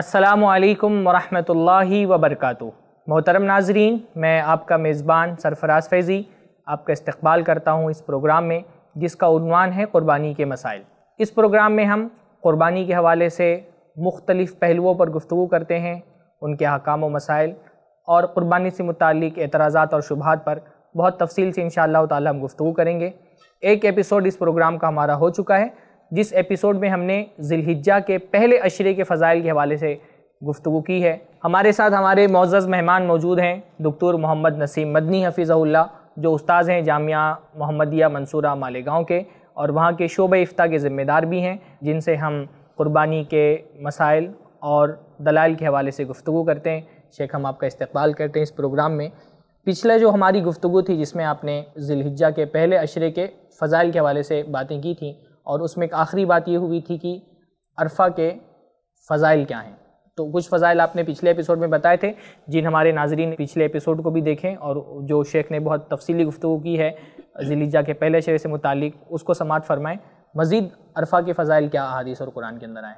असलकम वरहि वबरक मोहतरम नाजरीन मैं आपका मेज़बान सरफराज फैज़ी आपका इस्तबाल करता हूँ इस प्रोग्राम में जिसका उनवान है क़ुरबानी के मसाइल इस प्रोग्राम में हम क़ुरबानी के हवाले से मुख्तलिफ़ पहलुओं पर गुफ्तु करते हैं उनके अहकाम व मसाइल और क़ुरबानी से मुतक एतराज़ात और शुबहत पर बहुत तफसील से इन ताला हम गुफ्तु करेंगे एक एपिसोड इस प्रोग्राम का हमारा हो चुका है जिस एपिसोड में हमने जिलहिजा के पहले अशरे के फ़ाइल के हवाले से गुफ्तु की है हमारे साथ हमारे मोज़ मेहमान मौजूद हैं डॉक्टर मोहम्मद नसीम मदनी हफीज़ल्ला जो उस्ताद हैं जामिया मोहम्मदिया मंसूरा मालेगाँव के और वहाँ के शोब इफ्ता के ज़िम्मेदार भी हैं जिनसे हम क़ुरबानी के मसाइल और दलाल के हवाले से गुफ्तु करते हैं शेख हम आपका इस्तेबाल करते हैं इस प्रोग्राम में पिछले जो हमारी गुफ्तु थी जिसमें आपने जिलहिजा के पहले अशरे के फ़ाइल के हवाले से बातें की थी और उसमें एक आखिरी बात ये हुई थी कि अरफा के फ़ज़ाइल क्या हैं तो कुछ फ़ज़ाइल आपने पिछले एपिसोड में बताए थे जिन हमारे नाजरीन पिछले एपिसोड को भी देखें और जो शेख ने बहुत तफसली गुफ्तु की है जिलीजा के पहले शेर से मुतलिक उसको समात फरमाएँ मज़ीद अरफा के फ़ज़ाइल क्या अहादीस और कुरान के अंदर आएँ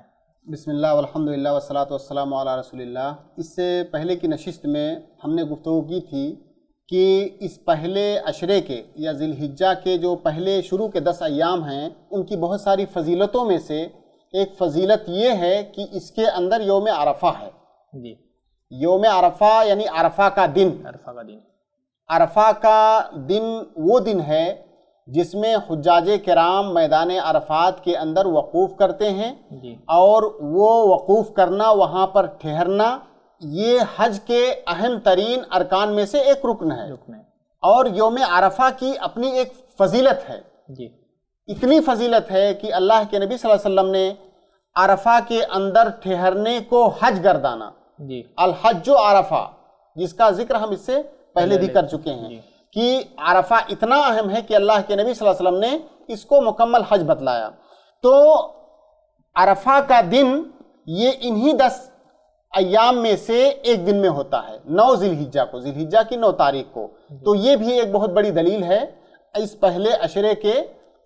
बसमिल्ल वसलात वसलाम रसोल्ला इससे पहले की नशस्त में हमने गुफ्तु की थी कि इस पहले अशरे के या जिलहिज्जा के जो पहले शुरू के दस अयाम हैं उनकी बहुत सारी फजीलतों में से एक फजीलत ये है कि इसके अंदर योम अरफा है जी योम अरफा यानी अरफा का दिन अरफा का दिन अरफा का दिन वो दिन है जिसमें हजाज कराम मैदान अरफात के अंदर वक़ूफ़ करते हैं और वो वक़ूफ़ करना वहाँ पर ठहरना ये हज के अहम तरीन अरकान में से एक रुकन है रुकन है और योम आरफा की अपनी एक फजीलत है जी इतनी फजीलत है कि अल्लाह के नबी वसल्लम ने आरफा के अंदर ठहरने को हज गर्दाना जी जो आरफा जिसका जिक्र हम इससे पहले भी कर चुके हैं कि आरफा इतना अहम है कि अल्लाह के नबी वसल्लम ने इसको मुकम्मल हज बतलाया तो अरफा का दिन ये इन्हीं दस अयाम में से एक दिन में होता है नौ जिलहिजा को जिलहिजा की नौ तारीख को तो ये भी एक बहुत बड़ी दलील है इस पहले अशरे के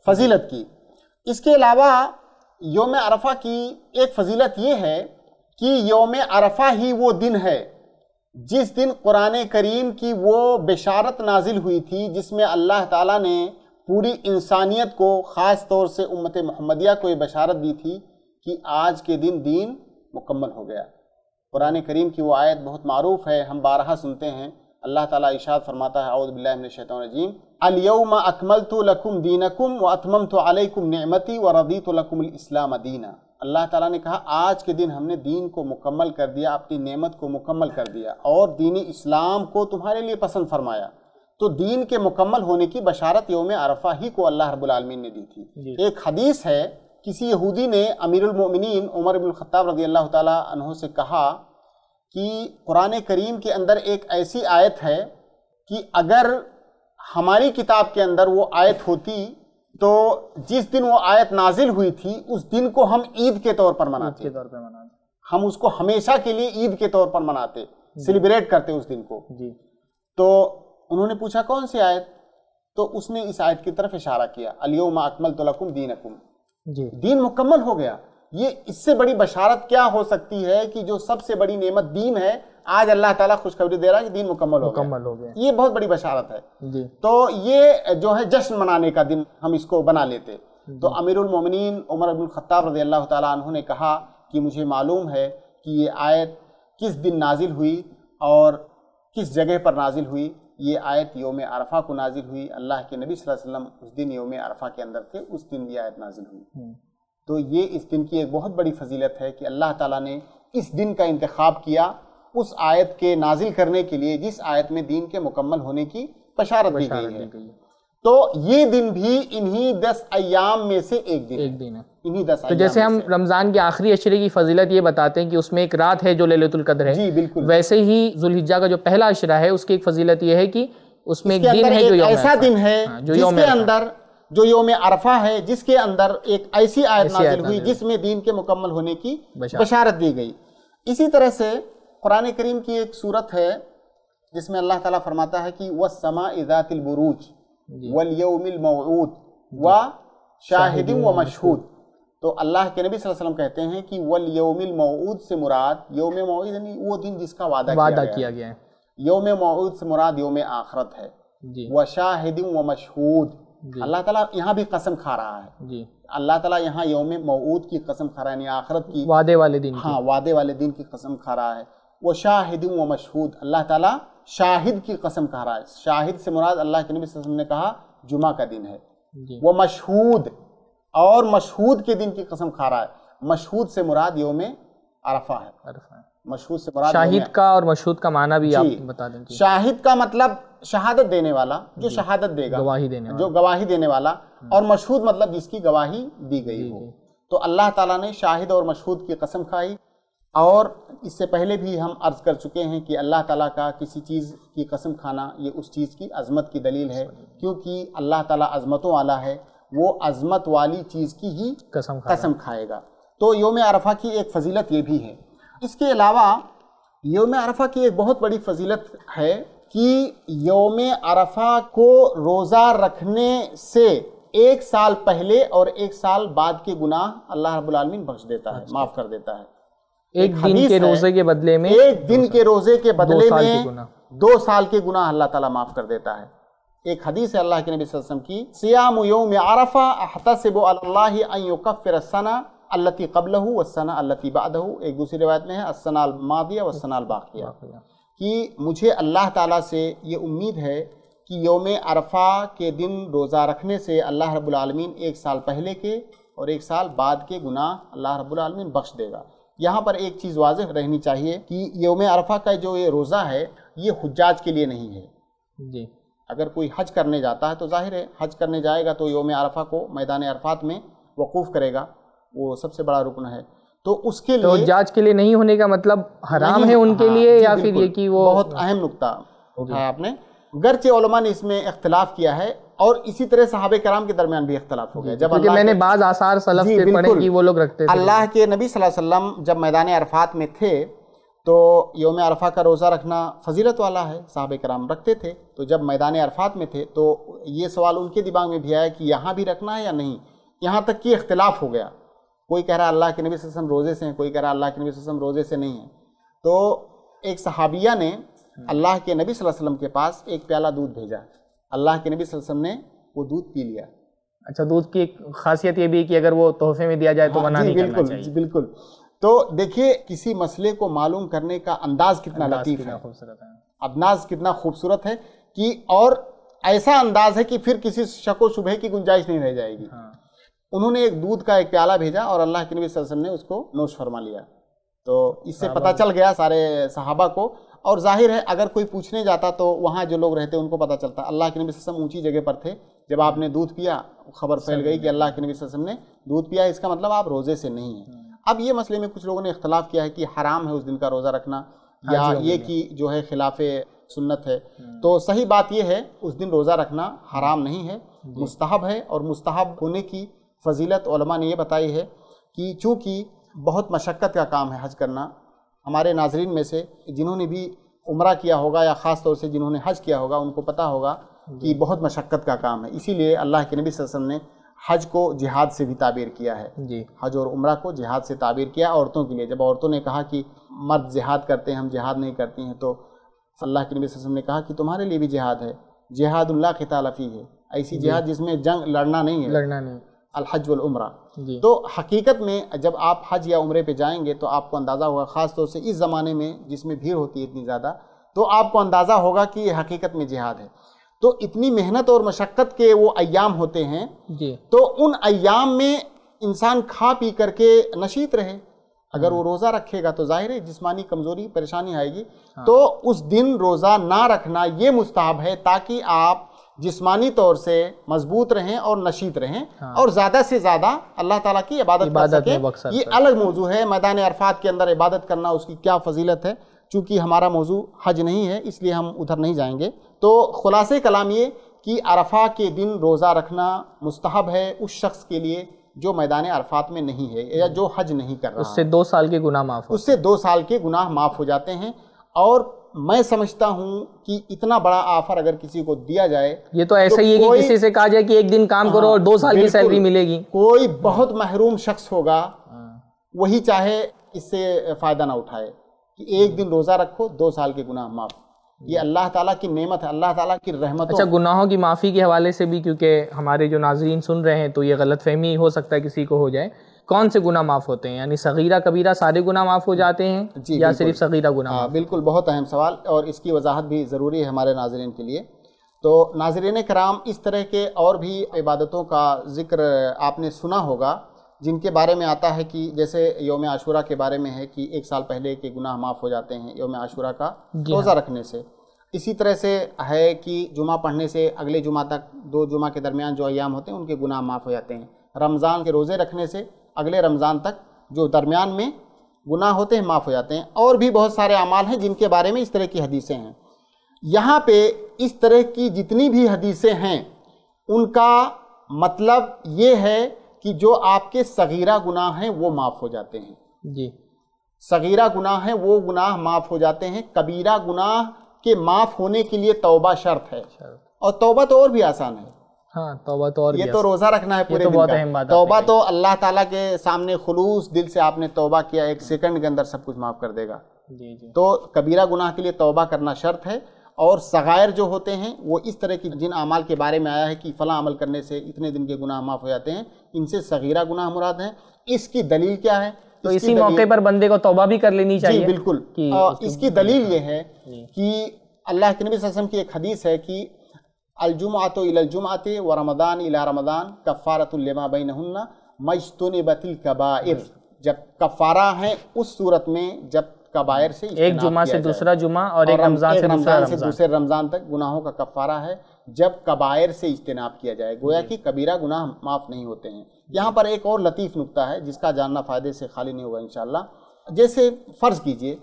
फजीलत की इसके अलावा योम अरफा की एक फजीलत ये है कि योम अरफा ही वो दिन है जिस दिन कुरान करीम की वो बशारत नाजिल हुई थी जिसमें अल्लाह ताला ने पूरी इंसानियत को ख़ास तौर से उम्मत महमदिया को ये बशारत दी थी कि आज के दिन दीन मुकम्मल हो गया कुरान करीम की वो आयत बहुत मरूफ है हम बारहा सुनते हैं अल्लाह ताला इशाद फरमाता है अउदबिल्लाशैतरजीम अलयम अकमल तो लकुम दीनकुम व अतमम तो अलकुम नमती व रदी तो इस्लाम दीना अल्लाह ताला ने कहा आज के दिन हमने दीन को मुकम्मल कर दिया अपनी नेमत को मुकम्मल कर दिया और दीन इस्लाम को तुम्हारे लिए पसंद फरमाया तो दीन के मुकम्मल होने की बशारत योम अरफा ही को अल्लाह रबालमीन ने दी थी एक हदीस है किसी यहूदी ने अमीरमिन उमर बिन ख़त्ताब रजी अल्लाह तहों से कहा कि कुरान करीम के अंदर एक ऐसी आयत है कि अगर हमारी किताब के अंदर वो आयत होती तो जिस दिन वो आयत नाजिल हुई थी उस दिन को हम ईद के तौर पर मनाते के तौर पर मनाते हम उसको हमेशा के लिए ईद के तौर पर मनाते सेलिब्रेट करते उस दिन को जी तो उन्होंने पूछा कौन सी आयत तो उसने इस आयत की तरफ इशारा किया अलियोमा अकमल दीन अकुम दीन मुकम्मल हो गया ये इससे बड़ी बशारत क्या हो सकती है कि जो सबसे बड़ी नेमत दीन है आज अल्लाह ताला खुशखबरी दे रहा है कि दिन मुकम्मल हो मुकम्मल हो गया ये बहुत बड़ी बशारत है जी तो ये जो है जश्न मनाने का दिन हम इसको बना लेते तो अमीरुल मोमिनीन उमर अब्दुल खत्ताब रजी अल्लाह तु ने कहा कि मुझे मालूम है कि ये आयत किस दिन नाजिल हुई और किस जगह पर नाजिल हुई ये आयत योम अरफा को नाजिल हुई अल्लाह के नबी वसल्लम उस दिन योम अरफा के अंदर थे उस दिन ये आयत नाजिल हुई हम्म। तो ये इस दिन की एक बहुत बड़ी फजीलत है कि अल्लाह ताला ने इस दिन का इंतखब किया उस आयत के नाजिल करने के लिए जिस आयत में दीन के मुकम्मल होने की पशारत दी गई है तो ये दिन भी इन्हीं दस अयाम में से एक दिन एक दिन है इन्हीं दस तो जैसे हम रमज़ान के आखिरी अशरे की फजीलत ये बताते हैं कि उसमें एक रात है जो ललतुल्कदर है जी बिल्कुल वैसे ही जुल्हिजा का जो पहला अशरा है उसकी एक फजीलत यह है कि उसमें एक दिन है हाँ, जो ऐसा दिन है जो जिसके अंदर जो योम अरफा है जिसके अंदर एक ऐसी आयत नाजिल हुई जिसमें दिन के मुकम्मल होने की बशारत दी गई इसी तरह से कुरान करीम की एक सूरत है जिसमें अल्लाह ताला फरमाता है कि वह समा इज़ातिल बुरूज वलयमिल मवूद व शाहिदिन व मशहूद तो अल्लाह के नबी वसल्लम कहते हैं कि वल यौमिल मऊद से मुराद यौम मऊद यानी वो दिन जिसका वादा, वादा किया, किया गया है यौम मऊद से मुराद यौम आखरत है व शाहिदिन व मशहूद अल्लाह ताला यहाँ भी कसम खा रहा है अल्लाह ताला यहाँ योम मऊद की कसम खा रहा है यानी आखरत की वादे वाले दिन हाँ वादे वाले दिन की कसम खा रहा है वो शाहिदिन व मशहूद अल्लाह ताला शाहिद की कसम कह रहा है शाहिद से मुराद अल्लाह के नबी वसल्लम ने कहा जुमा का दिन है वो मशहूद और मशहूद के दिन की कसम खा रहा है मशहूद से मुराद योम अरफा है मशहूद से मुराद शाहिद का और मशहूद का माना भी आप बता दें शाहिद का मतलब शहादत देने वाला जो शहादत देगा गवाही देने जो गवाही देने वाला हाँ। और मशहूद मतलब जिसकी गवाही दी गई हो तो अल्लाह ताला ने शाहिद और मशहूद की कसम खाई और इससे पहले भी हम अर्ज़ कर चुके हैं कि अल्लाह ताला का किसी चीज़ की कसम खाना ये उस चीज़ की अज़मत की दलील है क्योंकि अल्लाह ताला अज़मतों वाला है वो अज़मत वाली चीज़ की ही कसम कसम खाएगा तो योम अरफा की एक फजीलत ये भी है इसके अलावा योम अरफा की एक बहुत बड़ी फजीलत है कि योम अरफा को रोज़ा रखने से एक साल पहले और एक साल बाद के गुनाह अल्लाह रब्बुल बख्श देता है माफ़ कर देता है एक दिन के रोजे के बदले में एक दिन के रोजे के बदले में दो साल के गुना अल्लाह ताला माफ कर देता है एक हदीस है अल्लाह के नबी वसल्लम की सियाम योम आरफा अहता से वो अल्लाफ़िरसना अल्लती कबल वसना अल्लती बाद एक दूसरी रिवायत में है असना मादिया वसना बाकिया कि मुझे अल्लाह ताला से ये उम्मीद है कि योम अरफा के दिन रोज़ा रखने से अल्लाह रब्बुल रबालमीन एक साल पहले के और एक साल बाद के गुनाह अल्लाह रब्बुल रबालमीन बख्श देगा यहाँ पर एक चीज़ वाज रहनी चाहिए कि योम अरफा का जो ये रोज़ा है ये हजाज के लिए नहीं है जी अगर कोई हज करने जाता है तो जाहिर है हज करने जाएगा तो योम अरफा को मैदान अरफात में वकूफ़ करेगा वो सबसे बड़ा रुकन है तो उसके तो लिए जांच के लिए नहीं होने का मतलब हराम है उनके हाँ, लिए या फिर ये कि वो बहुत अहम नुकता है हाँ, आपने गरचे ने इसमें इख्तलाफ किया है और इसी तरह साहब कराम के दरमियान भी अख्तलाफ हो गया जब अल्लाह मैंने बाज आसार सलफ से पढ़े कि वो लोग रखते अल्लाह के नबी वसल्लम जब मैदान अरफात में थे तो योम अरफा का रोज़ा रखना फजीलत वाला है साहब कराम रखते थे तो जब मैदान अरफात में थे तो ये सवाल उनके दिमाग में भी आया कि यहाँ भी रखना है या नहीं यहाँ तक कि इख्तलाफ हो गया कोई कह रहा अल्लाह के नबी वसम रोज़े से हैं कोई कह रहा अल्लाह के नबी वसम रोज़े से नहीं है तो एक सहाबिया ने अल्लाह के नबी वसम के पास एक प्याला दूध भेजा अल्लाह के नबी वसल्लम ने वो दूध पी लिया अच्छा दूध की खासियत ये भी कि अगर वो तोहफे में दिया जाए तो हाँ, मना नहीं बिल्कुल करना चाहिए। बिल्कुल तो देखिए किसी मसले को मालूम करने का अंदाज कितना लतीफ है अंदाज कितना खूबसूरत है कि और ऐसा अंदाज है कि फिर किसी शक व शुबह की गुंजाइश नहीं रह जाएगी हाँ। उन्होंने एक दूध का एक प्याला भेजा और अल्लाह के नबी वसल्लम ने उसको नोश फरमा लिया तो इससे पता चल गया सारे सहाबा को और जाहिर है अगर कोई पूछने जाता तो वहाँ जो लोग रहते उनको पता चलता अल्लाह के नबी वसम ऊँची जगह पर थे जब आपने दूध पिया खबर फैल गई कि अल्लाह के नबी वसम ने दूध पिया इसका मतलब आप रोज़े से नहीं हैं हम्म। अब ये मसले में कुछ लोगों ने इख्तलाफ किया है कि हराम है उस दिन का रोज़ा रखना हाँ या ये कि जो है खिलाफ सुन्नत है हम्म। तो सही बात यह है उस दिन रोज़ा रखना हराम नहीं है मुस्तहब है और मुस्तहब होने की फजीलत ने यह बताई है कि चूँकि बहुत मशक्क़त का काम है हज करना हमारे नाजरन में से जिन्होंने भी उम्र किया होगा या ख़ास तौर से जिन्होंने हज किया होगा उनको पता होगा कि बहुत मशक्क़त का काम है इसीलिए अल्लाह के नबी वसम ने हज को जिहाद से भी ताबीर किया है जी हज और उम्र को जिहाद से ताबीर किया औरतों के लिए जब औरतों ने कहा कि मर्द जिहाद करते हैं हम जिहाद नहीं करती हैं तो अल्लाह के नबी वसम ने कहा कि तुम्हारे लिए भी जिहाद है जिहादुल्ला के तालफ़ी है ऐसी जिहाद जिसमें जंग लड़ना नहीं है लड़ना नहीं अलहज उम्रा तो हकीकत में जब आप हज या उम्रे पे जाएंगे तो आपको अंदाज़ा होगा ख़ास तौर से इस ज़माने में जिसमें भीड़ होती है इतनी ज़्यादा तो आपको अंदाज़ा होगा कि ये हकीकत में जिहाद है तो इतनी मेहनत और मशक्क़त के वो अयाम होते हैं तो उन अयाम में इंसान खा पी करके नशीत रहे अगर वो हाँ। रोज़ा रखेगा तो जाहिर है जिसमानी कमज़ोरी परेशानी आएगी हाँ। तो उस दिन रोज़ा ना रखना ये मुस्ताब है ताकि आप जिस्मानी तौर से मजबूत रहें और नशीत रहें हाँ। और ज़्यादा से ज़्यादा अल्लाह ताला की इबादत, इबादत कर सके ये अलग मौजू है मैदान अरफात के अंदर इबादत करना उसकी क्या फजीलत है चूँकि हमारा मौजू हज नहीं है इसलिए हम उधर नहीं जाएंगे तो खुलासे कलाम ये कि अरफा के दिन रोज़ा रखना मुस्तहब है उस शख्स के लिए जो मैदान अरफात में नहीं है या जो हज नहीं कर रहा उससे दो साल के गुनाह माफ़ उससे दो साल के गुनाह माफ़ हो जाते हैं और मैं समझता हूं कि इतना बड़ा ऑफर अगर किसी को दिया जाए ये तो, तो ऐसा तो ही है कि किसी से कहा जाए कि एक दिन काम करो और दो हाँ, साल की सैलरी मिलेगी कोई बहुत महरूम शख्स होगा हाँ। वही चाहे इससे फ़ायदा ना उठाए कि एक हाँ। दिन रोज़ा रखो दो साल के गुनाह माफ़ ये अल्लाह ताला की नेमत है अल्लाह ताला की रहमत अच्छा गुनाहों की माफ़ी के हवाले से भी क्योंकि हमारे जो नाजरीन सुन रहे हैं तो ये गलत फहमी हो सकता है किसी को हो जाए कौन से गुना माफ़ होते हैं यानी सगीरा कबीरा सारे गुना माफ़ हो जाते हैं जी या सिर्फ सगीरा गुना हाँ बिल्कुल बहुत अहम सवाल और इसकी वजाहत भी ज़रूरी है हमारे नाजरन के लिए तो नाजरन कराम इस तरह के और भी इबादतों का जिक्र आपने सुना होगा जिनके बारे में आता है कि जैसे योम आशूरा के बारे में है कि एक साल पहले के गुनाह माफ़ हो जाते हैं योम आशूरा का रोज़ा हाँ। रखने से इसी तरह से है कि जुमा पढ़ने से अगले जुमा तक दो जुमा के दरमियान जो अयाम होते हैं उनके गुनाह माफ़ हो जाते हैं रमज़ान के रोज़े रखने से अगले रमज़ान तक जो दरमियान में गुनाह होते हैं माफ़ हो जाते हैं और भी बहुत सारे अमाल हैं जिनके बारे में इस तरह की हदीसें हैं यहाँ पे इस तरह की जितनी भी हदीसें हैं उनका मतलब ये है कि जो आपके सगीरा गुनाह हैं वो माफ़ हो जाते हैं जी सगीरा गुनाह हैं वो गुनाह माफ़ हो जाते हैं कबीरा गुनाह के माफ़ होने के लिए तौबा शर्त है और तौबा तो और भी आसान है हाँ तोबा तो और ये तो रोज़ा रखना है पूरे तो बहुत अहम बात तोबा तो अल्लाह ताला के सामने खुलूस दिल से आपने तोबा किया एक सेकंड के अंदर सब कुछ माफ़ कर देगा जी जी तो कबीरा गुनाह के लिए तोबा करना शर्त है और सगायर जो होते हैं वो इस तरह की जिन अमाल के बारे में आया है कि फ़लाँ अमल करने से इतने दिन के गुनाह माफ़ हो जाते हैं इनसे सगीरा गुनाह मुराद हैं इसकी दलील क्या है तो इसी मौके पर बंदे को तोबा भी कर लेनी चाहिए जी बिल्कुल इसकी दलील ये है कि अल्लाह के नबी की एक हदीस है कि अलजुमात इलजुमात व रमदान इला रमदान कफ़ारतुल्लमा बिन मजतुन बतिल कबाइर जब कफ़ारा है उस सूरत में जब कबायर से एक जुमा से दूसरा जुमा और, और एक रमज़ान से रमज़ान से दूसरे रमज़ान तक गुनाहों का कफ़ारा है जब कबायर से इज्तनाब किया जाए गोया कि कबीरा गुनाह माफ़ नहीं होते हैं यहाँ पर एक और लतीफ़ नुकता है जिसका जानना फ़ायदे से खाली नहीं होगा इन जैसे फ़र्ज़ कीजिए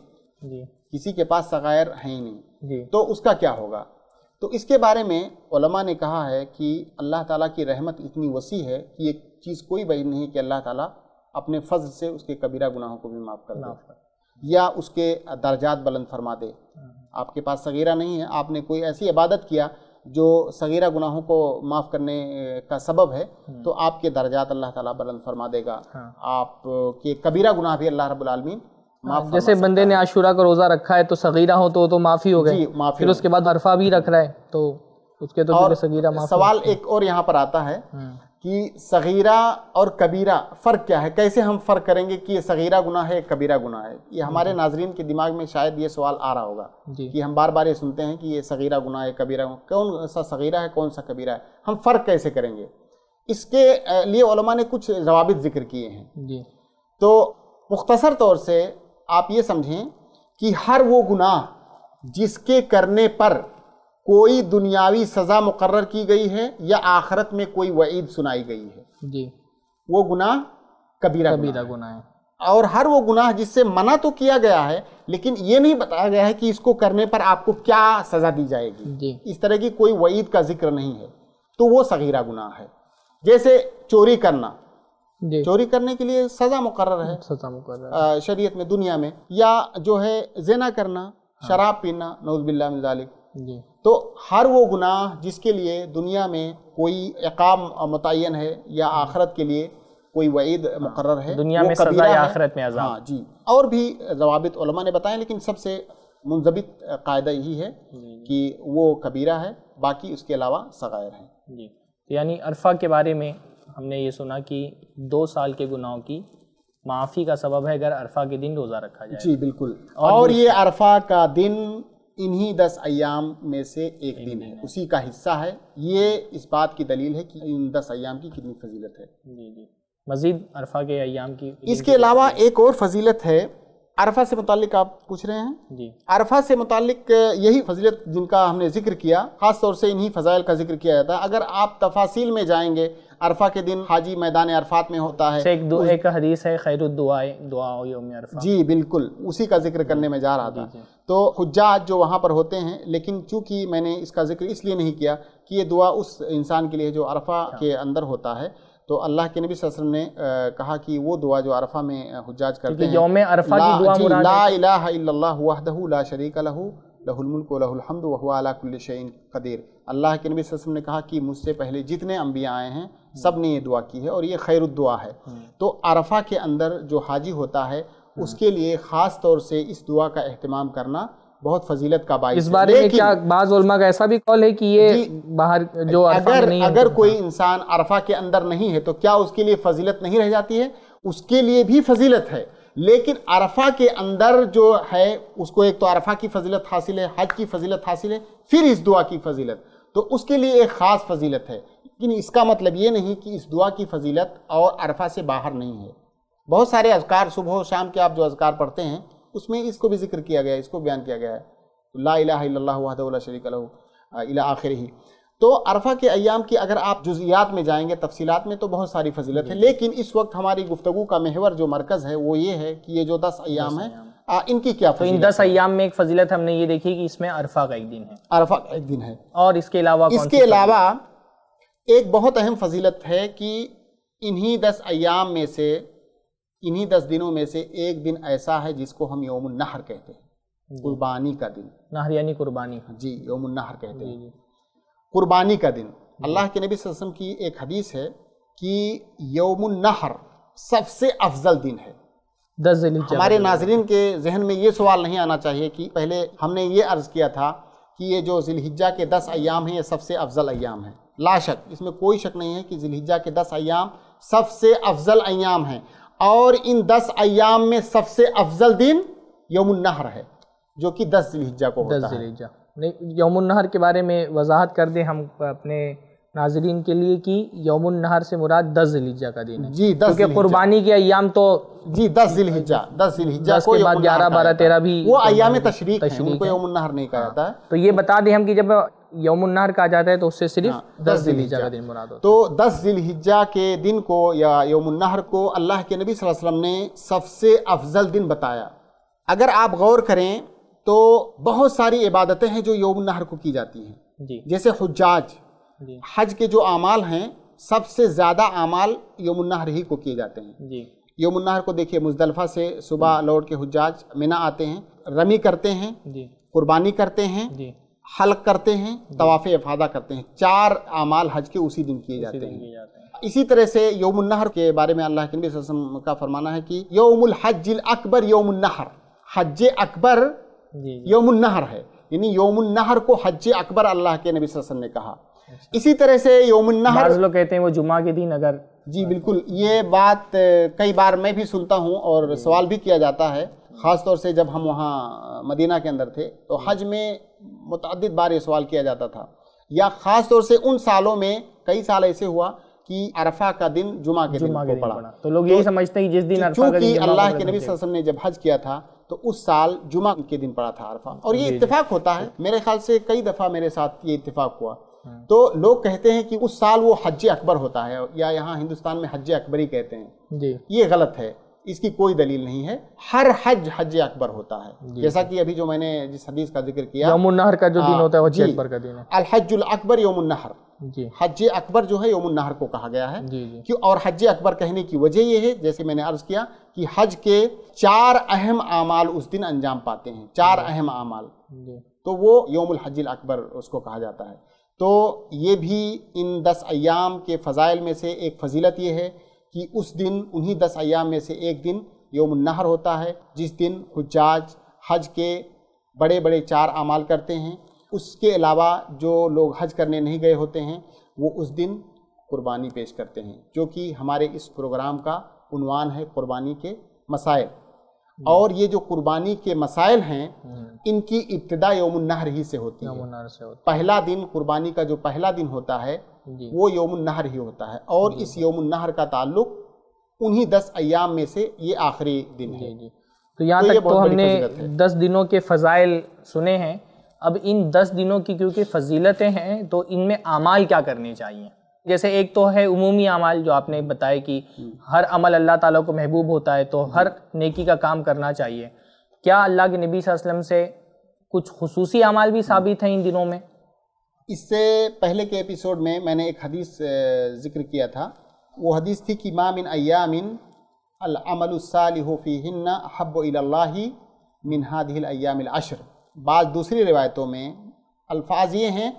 किसी के पास सगायर है ही नहीं तो उसका क्या होगा तो इसके बारे में ओलमा ने कहा है कि अल्लाह ताला की रहमत इतनी वसी है कि एक चीज़ कोई वही नहीं कि अल्लाह ताला अपने फजल से उसके कबीरा गुनाहों को भी माफ़ कर दे या उसके दर्जात बुलंद फरमा दे हम्म। आपके पास सगीरा नहीं है आपने कोई ऐसी इबादत किया जो सगीरा गुनाहों को माफ़ करने का सबब है हम्म। तो आपके दर्जात अल्लाह ताला बुलंद फरमा देगा हाँ। आपके कबीरा गुनाह भी अल्लाह रबालमीन जैसे बंदे ने आशूरा का रोज़ा रखा है तो सगीरा हो तो तो माफ़ी हो गए फिर उसके बाद अरफा भी रख रहा है तो उसके तो सगीरा माफ़ी सवाल एक और यहाँ पर आता है हाँ। कि सगीरा और कबीरा फ़र्क क्या है कैसे हम फ़र्क करेंगे कि ये सगीरा गुना है कबीरा गुना है ये हमारे नाजरीन के दिमाग में शायद ये सवाल आ रहा होगा कि हम बार बार ये सुनते हैं कि ये सगीरा गुना है कबीरा कौन सा सगीरा है कौन सा कबीरा है हम फ़र्क कैसे करेंगे इसके लिए ने कुछ जवाब ज़िक्र किए हैं तो मुख्तसर तौर से आप ये समझें कि हर वो गुनाह जिसके करने पर कोई दुनियावी सज़ा मुकर की गई है या आखरत में कोई वईद सुनाई गई है जी वो गुनाह कबीरा कबीरा गुनाह है और हर वो गुनाह जिससे मना तो किया गया है लेकिन ये नहीं बताया गया है कि इसको करने पर आपको क्या सज़ा दी जाएगी जी इस तरह की कोई वईद का जिक्र नहीं है तो वो सगीरा गुनाह है जैसे चोरी करना चोरी करने के लिए सजा मुकर है सजा मुकर शरीयत में दुनिया में या जो है जेना करना हाँ। शराब पीना नौजबिल्ला तो हर वो गुनाह जिसके लिए दुनिया में कोई एकाम मुतन है या हाँ। आखरत के लिए कोई वईद हाँ। मुकर है दुनिया में सजा या आखरत में हाँ जी और भी जवाबित ने बताया लेकिन सबसे मुंजबित कायदा यही है कि वो कबीरा है बाकी उसके अलावा सगैर है जी तो यानी अरफा के बारे में हमने ये सुना कि दो साल के गुनाहों की माफ़ी का सबब है अगर अरफा के दिन रोज़ा रखा जाए जी बिल्कुल और, और ये अरफा का दिन इन्हीं दस अयाम में से एक, दिन, दिन है उसी का हिस्सा है ये इस बात की दलील है कि इन दस अयाम की कितनी फजीलत है जी जी मज़ीद अरफा के अयाम की इसके अलावा एक और फजीलत है अरफा से मुतालिक आप पूछ रहे हैं जी अरफा से मुतालिक यही फजीलत जिनका हमने जिक्र किया ख़ास तौर से इन्हीं फ़जाइल का जिक्र किया जाता है अगर आप तफासिल में जाएंगे अरफा के दिन हाजी मैदान अरफात में होता है एक दो एक हदीस है खैर दुआ जी बिल्कुल उसी का जिक्र करने में जा रहा था तो हजाज जो वहाँ पर होते हैं लेकिन चूंकि मैंने इसका जिक्र इसलिए नहीं किया कि ये दुआ उस इंसान के लिए जो अरफा अच्छा। के अंदर होता है तो अल्लाह के नबी वसल्लम ने कहा कि वो दुआ जो अरफा में हजाज करते हैं यौम अरफा की दुआ मुराद ला इलाहा इल्लल्लाह वहदहु ला शरीक लहू लहुल मुल्क लहुल हमद वहुआ अला कुल्ल शैइन कदीर अल्लाह के नबी वसल्लम ने कहा कि मुझसे पहले जितने अंबिया आए हैं सब ने ये दुआ की है और ये खैर दुआ है हम्म। तो अरफा के अंदर जो हाजी होता है हम्म। उसके लिए ख़ास तौर से इस दुआ का अहतमाम करना बहुत फजीलत का बाइस इस बारे में क्या बाज उलमा का ऐसा भी कॉल है कि ये बाहर जो अगर नहीं अगर कोई इंसान अरफा के अंदर नहीं है तो क्या उसके लिए फजीलत नहीं रह जाती है उसके लिए भी फजीलत है लेकिन अरफा के अंदर जो है उसको एक तो अरफा की फजीलत हासिल है हज की फजीलत हासिल है फिर इस दुआ की फजीलत तो उसके लिए एक ख़ास फजीलत है लेकिन इसका मतलब ये नहीं कि इस दुआ की फजीलत और अरफा से बाहर नहीं है बहुत सारे अजकार सुबह शाम के आप जो अजकार पढ़ते हैं उसमें इसको भी जिक्र किया गया है इसको बयान किया गया है तो ला इला शरीक इला आखिर ही तो अरफा के अयाम की अगर आप जुजियात में जाएंगे तफसीत में तो बहुत सारी फजीलत है लेकिन इस वक्त हमारी गुफ्तु का महवर जो मरकज़ है वो ये है कि ये जो दस अयाम है आ, इनकी क्या तो इन दस अयाम में एक फजीलत हमने ये देखी कि इसमें अरफा का एक दिन है अरफा का एक दिन है और इसके अलावा इसके अलावा एक बहुत अहम फजीलत है कि इन्हीं दस अयाम में से इन्हीं दस दिनों में से एक दिन ऐसा है जिसको हम योम नहर कहते हैं कुर्बानी का दिन नहर यानी कुर्बानी जी योम नहर कहते हैं कुर्बानी का दिन अल्लाह के नबी वसम की एक हदीस है कि योम नहर सबसे अफजल दिन है दस हमारे नाजरीन के जहन में ये सवाल नहीं आना चाहिए कि पहले हमने ये अर्ज़ किया था कि ये जो जिलहिजा के दस अयाम हैं ये सबसे अफजल अयाम है लाशक इसमें कोई शक नहीं है कि जिलहिजा के दस अयाम सबसे अफजल अयाम हैं और इन दस अयाम में सबसे अफजल दिन यमुन्नहर है जो कि दस जिलहिजा को होता दस जिलहिजा नहीं यमुन्नहर के बारे में वजाहत कर दें हम अपने नाजरीन के लिए कि यौमुन नहर से मुराद दस जिलहिजा का दिन है जी दस क्योंकि कुर्बानी के अयाम तो जी दस जिलहिजा दस जिलहिजा उसके बाद ग्यारह बारह तेरह भी वो अयाम तशरी उनको यौमुन नहर नहीं कहा जाता है तो ये बता दें हम कि जब यौमुन नहर कहा जाता है तो उससे सिर्फ हाँ, दस जिलहिजा का दिन मुराद तो दस जिलहिजा के दिन को या यौमुन नहर को अल्लाह के नबी वसल्लम ने सबसे अफजल दिन बताया अगर आप गौर करें तो बहुत सारी इबादतें हैं जो यौमुन नहर को की जाती हैं जैसे हजाज हज के जो अमाल हैं सबसे ज़्यादा अमाल यमुन्नाहर ही को किए जाते हैं यमुन्नाहर को देखिए मुजदलफा से सुबह लौट के हजाज मीना आते हैं रमी करते हैं कुर्बानी करते हैं हल करते हैं तवाफ़ इफादा करते हैं चार अमाल हज के उसी दिन किए जाते हैं इसी तरह से यमुन्नाहर के बारे में अल्लाह के नबी का फरमाना है कि यौमुल हज अकबर यौमुन्नाहर हज अकबर यौमुन्नाहर है यानी यौमुन्नाहर को हज अकबर अल्लाह के नबी वसल्लम ने कहा इसी तरह से योमन्नहर लोग कहते हैं वो जुमा के दिन अगर जी बिल्कुल ये बात कई बार मैं भी सुनता हूँ और सवाल भी किया जाता है ख़ास तौर से जब हम वहाँ मदीना के अंदर थे तो हज में मुतद बार ये सवाल किया जाता था या ख़ास तौर से उन सालों में कई साल ऐसे हुआ कि अरफा का दिन जुमा के जुमा दिन, के पड़ा तो लोग यही तो समझते हैं जिस दिन अरफा अल्लाह के नबी वसल्लम ने जब हज किया था तो उस साल जुमा के दिन पड़ा था अरफा और ये इत्तेफाक होता है मेरे ख्याल से कई दफ़ा मेरे साथ ये इत्तेफाक हुआ हाँ। तो लोग कहते हैं कि उस साल वो हज अकबर होता है या यहाँ हिंदुस्तान में हज अकबरी कहते हैं जी ये गलत है इसकी कोई दलील नहीं है हर हज हज अकबर होता है जैसा कि अभी जो मैंने जिस हदीस का जिक्र किया यमुन्नहर का जो हाँ, दिन होता है हज अकबर का दिन है हज अकबर यमुन्नहर हज अकबर जो है यमुन्नहर को कहा गया है क्यों और हज अकबर कहने की वजह यह है जैसे मैंने अर्ज किया कि हज के चार अहम अमाल उस दिन अंजाम पाते हैं चार अहम अमाल तो वो योमुल हज अकबर उसको कहा जाता है तो ये भी इन दस अयाम के फ़ज़ाइल में से एक फजीलत ये है कि उस दिन उन्हीं दस अयाम में से एक दिन योम नहर होता है जिस दिन हजाज हज के बड़े बड़े चार अमाल करते हैं उसके अलावा जो लोग हज करने नहीं गए होते हैं वो उस दिन कुर्बानी पेश करते हैं जो कि हमारे इस प्रोग्राम का उनवान है कुर्बानी के मसाइल और ये जो कुर्बानी के मसाइल हैं हम्म। इनकी इब्तदा नहर ही से होती है से पहला दिन कुर्बानी का जो पहला दिन होता है वो नहर ही होता है और इस नहर का ताल्लुक उन्हीं दस अयाम में से ये आखिरी दिन है तो यहाँ तो तक तो हमने दस दिनों के फ़जाइल सुने हैं अब इन दस दिनों की क्योंकि फजीलतें हैं तो इनमें आमाल क्या करने चाहिए जैसे एक तो है उमूमी अमाल जो आपने बताया कि हम्म। हर अमल अल्लाह ताला को महबूब होता है तो हम्म। हर नेकी का काम करना चाहिए क्या अल्लाह के नबी वसल्लम से कुछ खसूसी अमाल भी साबित हैं इन दिनों में इससे पहले के एपिसोड में मैंने एक हदीस जिक्र किया था वो हदीस थी कि मामिन अयामिन अलमलफ़ीन हब मिनहादिल अयामिल अशर बाद दूसरी रिवायतों में अल्फाज ये हैं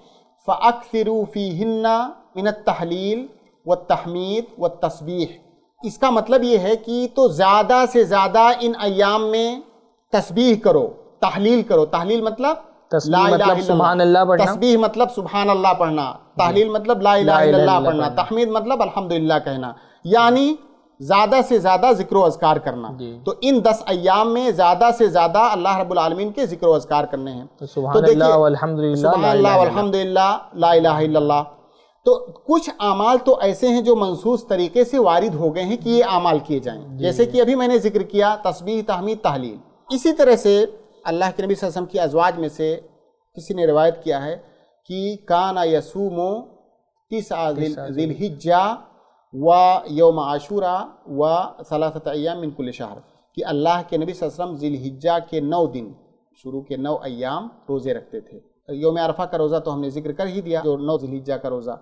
फ़ाकरूफ़ी हिन्ना मिन तहलील व तहमीद व तस्बीह इसका मतलब ये है कि तो ज़्यादा से ज़्यादा इन अयाम में तस्बीह करो तहलील करो तहलील मतलब तस्बीह मतलब सुबहान अल्लाह पढ़ना मतलब तहलील मतलब ला इलाहा पढ़ना तहमीद मतलब अल्हम्दुलिल्लाह कहना यानी ज़्यादा से ज़्यादा जिक्र अजकार करना तो इन दस अयाम में ज़्यादा से ज़्यादा अल्लाह रब्बुल आलमीन के जिक्र अजकार करने हैं तो, तो देखिए अल्हम्दुलिल्लाह ला इलाहा इल्लल्लाह तो कुछ अमाल तो ऐसे हैं जो मनसूस तरीके से वारिद हो गए हैं कि ये अमाल किए जाएं जैसे कि अभी मैंने जिक्र किया तस्बी तहमीद तहलील इसी तरह से अल्लाह के नबी सम की अजवाज में से किसी ने रिवायत किया है कि काना यसूमो तीस दिलहिजा व योम आशूरा व सलाम इनकुल शहर कि अल्लाह के नबी वसम जिलहिजा के नौ दिन शुरू के नौ अयाम रोज़े रखते थे योम अरफा का रोज़ा तो हमने जिक्र कर ही दिया जो नौ जिलहिजा का रोज़ा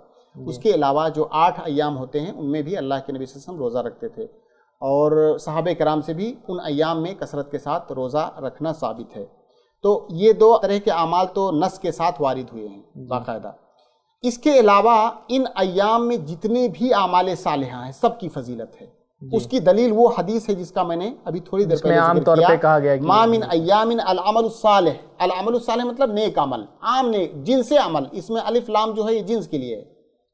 उसके अलावा जो आठ अयाम होते हैं उनमें भी अल्लाह के नबी वसम रोज़ा रखते थे और साहब कराम से भी उन अयाम में कसरत के साथ रोज़ा रखना साबित है तो ये दो तरह के अमाल तो नस के साथ वारिद हुए हैं बाकायदा इसके अलावा इन अयाम में जितने भी अमाल साल हैं सबकी फजीलत है उसकी दलील वो हदीस है जिसका मैंने अभी थोड़ी देर पहले आम तौर पे कहा गया मामिन अयामिन अलमल मतलब नेक अमल आम ने जिनसे अमल इसमें अलिफ लाम जो है ये जिन्स के लिए है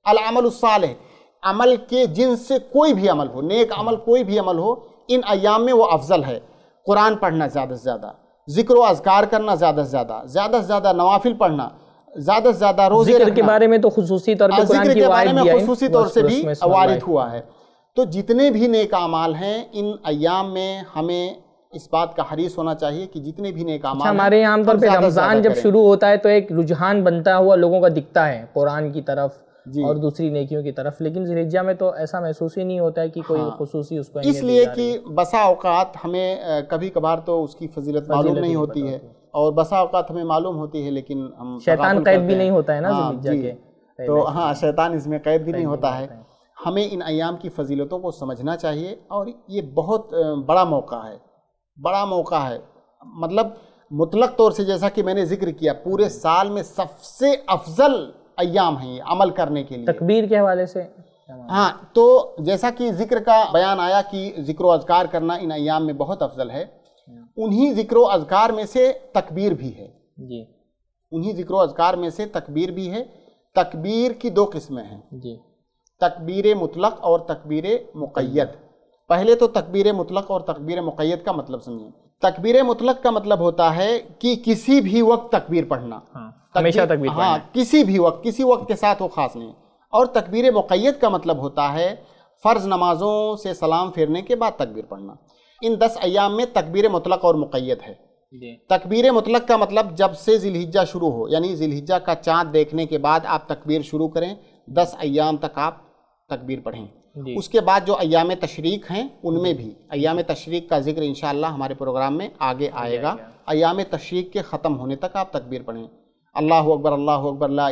अलामलसाल है अमल के जिन से कोई भी अमल हो नेक अमल कोई भी अमल हो इन अयाम में वो अफजल है कुरान पढ़ना ज़्यादा से ज़्यादा जिक्र अजगार करना ज़्यादा से ज़्यादा ज़्यादा से ज़्यादा नवाफिल पढ़ना ज़्यादा से ज़्यादा रोजे के बारे में तो खसूसी तौर पर हाँ, जिक्र के बारे में खसूसी तौर से भी वारिद हुआ है तो जितने भी नेक अमाल हैं इन अयाम में हमें इस बात का हरीस होना चाहिए कि जितने भी नेक अच्छा, अमाल हमारे यहाँ पर रमज़ान जब शुरू होता है तो एक रुझान बनता हुआ लोगों का दिखता है कुरान की तरफ और दूसरी नेकियों की तरफ लेकिन रिज्जा में तो ऐसा महसूस ही नहीं होता है कि कोई खसूस हाँ। उसको इसलिए कि बसा अवकात हमें कभी कभार तो उसकी फजीलत मालूम नहीं होती है और बसा अवकात हमें मालूम होती है लेकिन हम शैतान कैद भी नहीं होता है ना हाँ, के तो हाँ शैतान इसमें कैद भी नहीं होता है हमें इन अयाम की फजीलतों को समझना चाहिए और ये बहुत बड़ा मौका है बड़ा मौका है मतलब मुतलक तौर से जैसा कि मैंने जिक्र किया पूरे साल में सबसे अफजल अयाम हैं ये अमल करने के लिए तकबीर के हवाले से हाँ तो जैसा कि जिक्र का बयान आया कि जिक्र अजगार करना इन अयाम में बहुत अफजल है उन्हीं जिक्र अजगार में से तकबीर भी है जी उन्हीं जिक्र अजगार में से तकबीर भी है तकबीर की दो किस्में हैं जी तकबीर मुतलक और तकबीर मुक़ैद पहले तो तकबीर मुतलक और तकबीर मुक़ैद का मतलब समझें तकबीर मुतलक का मतलब होता है कि किसी भी वक्त तकबीर पढ़ना हाँ। हमेशा तकबीर हाँ किसी भी वक्त किसी वक्त के साथ वो ख़ास नहीं और तकबीर मुक़ैद का मतलब होता है फ़र्ज़ नमाज़ों से सलाम फेरने के बाद तकबीर पढ़ना इन दस अयाम में तकबीर मुतलक और मुक़ैद है तकबीर मुतल का मतलब जब से जिलहिजा शुरू हो यानी जिलहिजा का चाँद देखने के बाद आप तकबीर शुरू करें दस अयाम तक आप तकबीर पढ़ें उसके बाद जो अयाम तशरीक हैं उनमें भी अयाम तशरीक का जिक्र इन हमारे प्रोग्राम में आगे आएगा अयाम तशरीक के ख़त्म होने तक आप तकबीर पढ़ें अल्लाह अकबर अल्लाह अकबर अल्लाह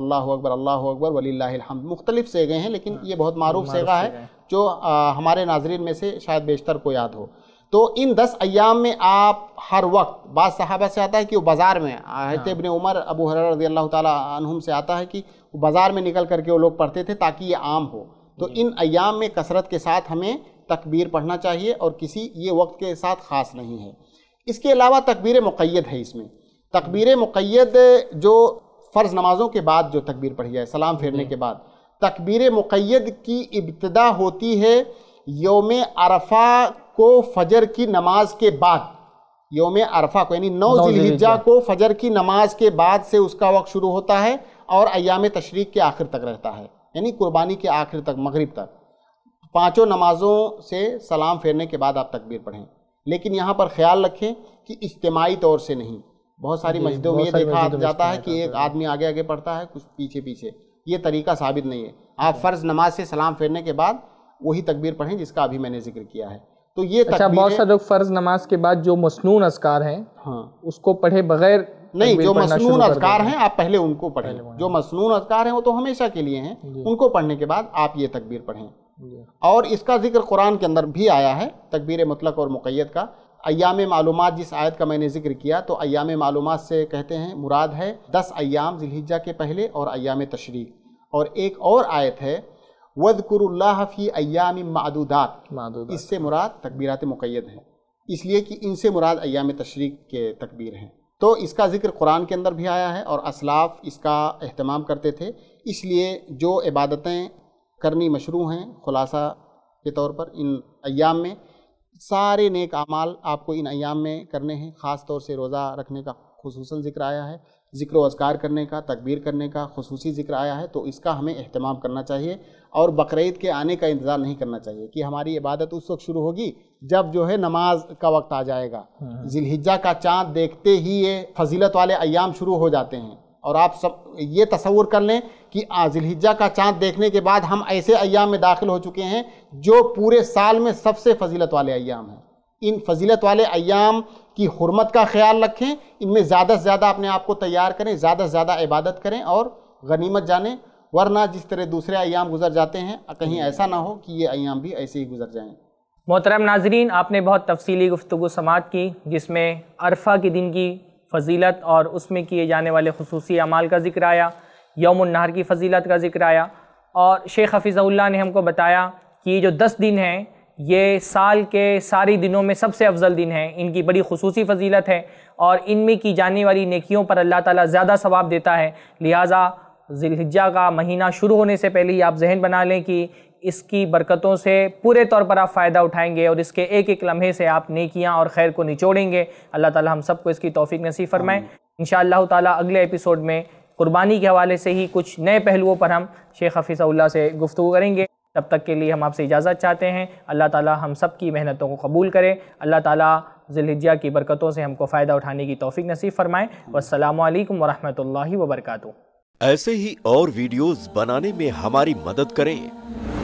अल्लाह अकबर अल्लाह अकबर वलीहमद मुख्तलिफ सेगे हैं लेकिन हाँ। ये बहुत मारूफ सेगा है जो हमारे नाजरन में से शायद बेशतर को याद हो तो इन दस अयाम में आप हर वक्त बाद सहाबा से आता है कि वो बाज़ार में हाँ। हजरत इबन उमर अबू हर रजी अल्लाह तुम से आता है कि वो बाज़ार में निकल करके वो लोग पढ़ते थे ताकि ये आम हो तो इन अयाम में कसरत के साथ हमें तकबीर पढ़ना चाहिए और किसी ये वक्त के साथ ख़ास नहीं है इसके अलावा तकबीर मुक़ैद है इसमें तकबीर मुक़ैद जो फ़र्ज़ नमाज़ों के बाद जो तकबीर पढ़ी जाए सलाम फेरने के बाद तकबीर मुक़ैद की इब्तदा होती है योम अरफा को फजर की नमाज के बाद योम अरफा को यानी नौ जिलहिजा को फजर की नमाज के बाद से उसका वक्त शुरू होता है और अयाम तशरीक के आखिर तक रहता है यानी कुर्बानी के आखिर तक मगरब तक पाँचों नमाजों से सलाम फेरने के बाद आप तकबीर पढ़ें लेकिन यहाँ पर ख्याल रखें कि इज्तमाही तौर से नहीं बहुत सारी मस्जिदों में ये देखा जाता है कि एक आदमी आगे आगे पढ़ता है कुछ पीछे पीछे ये तरीका साबित नहीं है आप अच्छा। फ़र्ज़ नमाज से सलाम फेरने के बाद वही तकबीर पढ़ें जिसका अभी मैंने जिक्र किया है तो ये अच्छा बहुत सारे लोग फ़र्ज़ नमाज के बाद जो मसनून असकार हैं हाँ उसको पढ़े बगैर नहीं जो मसनून अजकार हैं आप पहले उनको पढ़ें जो मसनून अजकार हैं वो तो हमेशा के लिए हैं उनको पढ़ने के बाद आप ये तकबीर पढ़ें और इसका जिक्र कुरान के अंदर भी आया है तकबीर मुतलक और मुकैद का अयाम मालूम जिस आयत का मैंने जिक्र किया तो अयाम मालूम से कहते हैं मुराद है दस अयाम जिलहिजा के पहले और अयाम तशरीक और एक और आयत है वदकुरफ़ी अयाम मदूदात इससे मुराद तकबीरत मुकैद हैं इसलिए कि इनसे मुराद अयाम तशरीक के तकबीर हैं तो इसका जिक्र कुरान के अंदर भी आया है और असलाफ इसका अहतमाम करते थे इसलिए जो इबादतें करनी मशरू हैं ख़ुलासा के तौर पर इन अयाम में सारे नेक अमाल आपको इन अयाम में करने हैं ख़ास तौर से रोज़ा रखने का खसूस ज़िक्र आया है ज़िक्र अजगार करने का तकबीर करने का खसूसी ज़िक्र आया है तो इसका हमें अहतमाम करना चाहिए और बकरीद के आने का इंतज़ार नहीं करना चाहिए कि हमारी इबादत उस वक्त शुरू होगी जब जो है नमाज का वक्त आ जाएगा हाँ। जिलहिजा का चाँद देखते ही ये फजीलत वाले अयाम शुरू हो जाते हैं और आप सब ये तस्वर कर लें कि आजिलहिजा का चांद देखने के बाद हम ऐसे अयाम में दाखिल हो चुके हैं जो पूरे साल में सबसे फजीलत वाले अयाम हैं इन फजीलत वाले अयाम की हरमत का ख्याल रखें इनमें ज़्यादा से ज़्यादा अपने आप को तैयार करें ज़्यादा से ज़्यादा इबादत करें और गनीमत जानें वरना जिस तरह दूसरे अयाम गुजर जाते हैं कहीं ऐसा ना हो कि ये अयाम भी ऐसे ही गुजर जाएँ मोहतरम नाजरीन आपने बहुत तफसीली गुफ्तु समात की जिसमें अरफा के दिन की फ़जीलत और उसमें किए जाने वाले खसूसी अमाल का ज़िक्र आया यौमनहार की फ़जीलत का ज़िक्र आया और शेख हफीज़ल्ला ने हमको बताया कि जो दस दिन हैं ये साल के सारे दिनों में सबसे अफजल दिन हैं इनकी बड़ी खसूस फजीलत है और इनमें की जाने वाली नेकियों पर अल्लाह ताला ज़्यादा सवाब देता है लिहाजा जिलहिजा का महीना शुरू होने से पहले ही आप जहन बना लें कि इसकी बरकतों से पूरे तौर पर आप फ़ायदा उठाएंगे और इसके एक एक लम्हे से आप नेकियां और खैर को निचोड़ेंगे अल्लाह ताला हम सबको इसकी तौफीक नसीब फरमाएँ इन ताला अगले एपिसोड में कुर्बानी के हवाले से ही कुछ नए पहलुओं पर हम शेख हफीज़ल्ला से गुफ्तु करेंगे तब तक के लिए हम आपसे इजाज़त चाहते हैं अल्लाह ताला हम सब की मेहनतों को कबूल करें अल्लाह ताला जिलहिजा की बरकतों से हमको फ़ायदा उठाने की तौफीक नसीब फरमाएँ वालकम वरहमल वबरकू ऐसे ही और वीडियोस बनाने में हमारी मदद करें